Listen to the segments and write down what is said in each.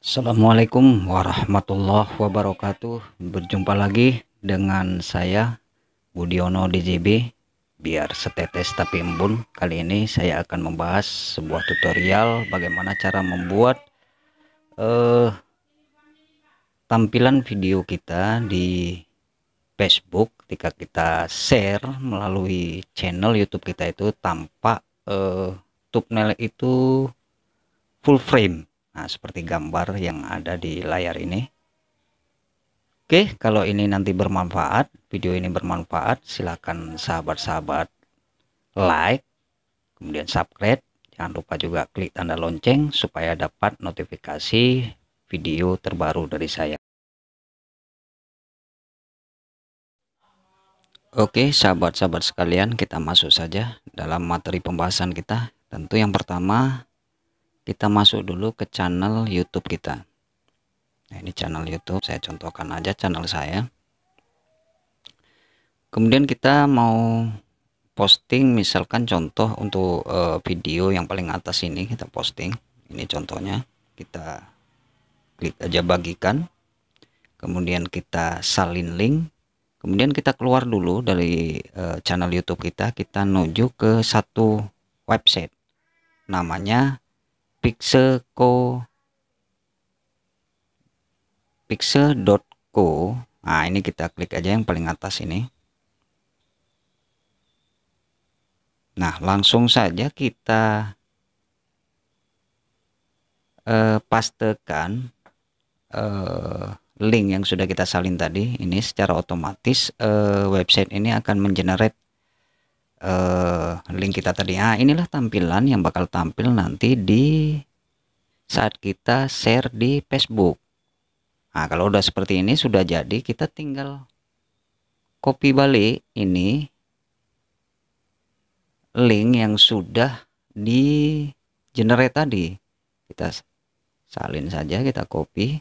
Assalamualaikum warahmatullahi wabarakatuh Berjumpa lagi dengan saya Budiono DJB Biar setetes tapi embun Kali ini saya akan membahas sebuah tutorial Bagaimana cara membuat uh, Tampilan video kita di Facebook Ketika kita share melalui channel YouTube kita itu Tampak uh, eh, thumbnail itu full frame Nah, seperti gambar yang ada di layar ini. Oke, kalau ini nanti bermanfaat, video ini bermanfaat, silakan sahabat-sahabat like, kemudian subscribe. Jangan lupa juga klik tanda lonceng supaya dapat notifikasi video terbaru dari saya. Oke, sahabat-sahabat sekalian, kita masuk saja dalam materi pembahasan kita. Tentu yang pertama kita masuk dulu ke channel YouTube kita nah ini channel YouTube saya contohkan aja channel saya kemudian kita mau posting misalkan contoh untuk uh, video yang paling atas ini kita posting ini contohnya kita klik aja bagikan kemudian kita salin link kemudian kita keluar dulu dari uh, channel YouTube kita kita menuju ke satu website namanya pixelco pixel.co nah ini kita klik aja yang paling atas ini nah langsung saja kita eh, pastekan eh, link yang sudah kita salin tadi ini secara otomatis eh, website ini akan mengenerate uh, link kita tadi. Nah, inilah tampilan yang bakal tampil nanti di saat kita share di Facebook. Nah, kalau udah seperti ini sudah jadi, kita tinggal copy balik ini link yang sudah di generate tadi. Kita salin saja, kita copy,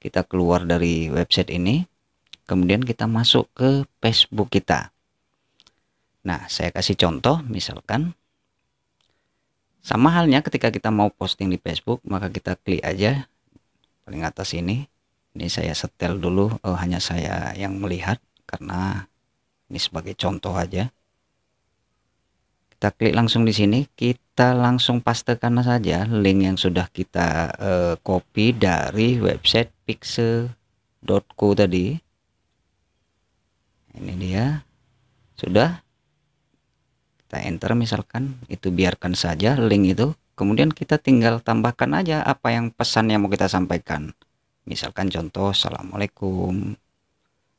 kita keluar dari website ini, kemudian kita masuk ke Facebook kita. Nah, saya kasih contoh misalkan sama halnya ketika kita mau posting di Facebook, maka kita klik aja paling atas ini. Ini saya setel dulu oh, hanya saya yang melihat karena ini sebagai contoh aja. Kita klik langsung di sini, kita langsung pastekan saja link yang sudah kita uh, copy dari website pixel.co tadi. Ini dia. Sudah kita enter misalkan itu biarkan saja link itu kemudian kita tinggal tambahkan aja apa yang pesan yang mau kita sampaikan misalkan contoh assalamualaikum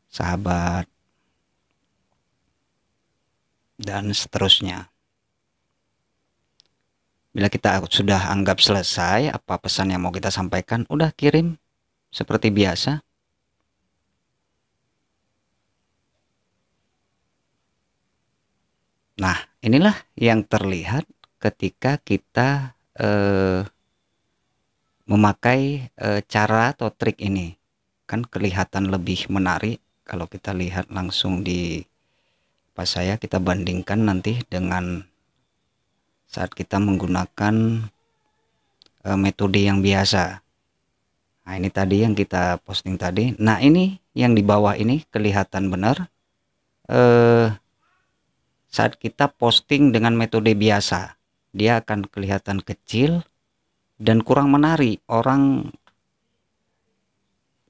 sahabat dan seterusnya bila kita sudah anggap selesai apa pesan yang mau kita sampaikan udah kirim seperti biasa nah Inilah yang terlihat ketika kita eh, memakai eh, cara atau trik ini. Kan kelihatan lebih menarik kalau kita lihat langsung di pas saya kita bandingkan nanti dengan saat kita menggunakan eh, metode yang biasa. Nah, ini tadi yang kita posting tadi. Nah, ini yang di bawah ini kelihatan benar eh saat kita posting dengan metode biasa dia akan kelihatan kecil dan kurang menarik orang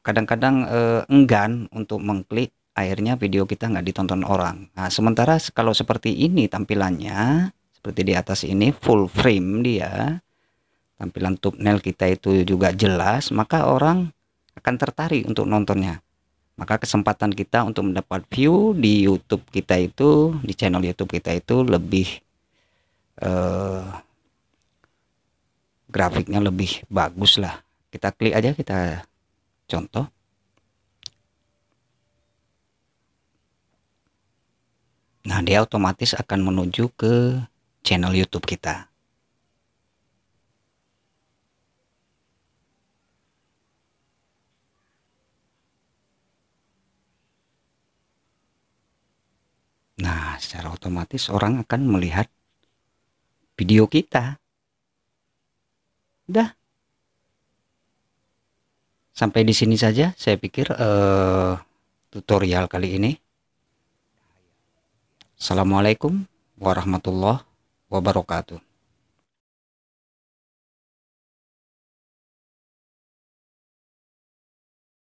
kadang-kadang eh, enggan untuk mengklik akhirnya video kita nggak ditonton orang nah sementara kalau seperti ini tampilannya seperti di atas ini full frame dia tampilan thumbnail kita itu juga jelas maka orang akan tertarik untuk nontonnya maka kesempatan kita untuk mendapat view di YouTube kita itu di channel YouTube kita itu lebih eh, grafiknya lebih bagus lah kita klik aja kita contoh nah dia otomatis akan menuju ke channel YouTube kita secara otomatis orang akan melihat video kita. Udah. Sampai di sini saja saya pikir uh, tutorial kali ini. Assalamualaikum warahmatullahi wabarakatuh.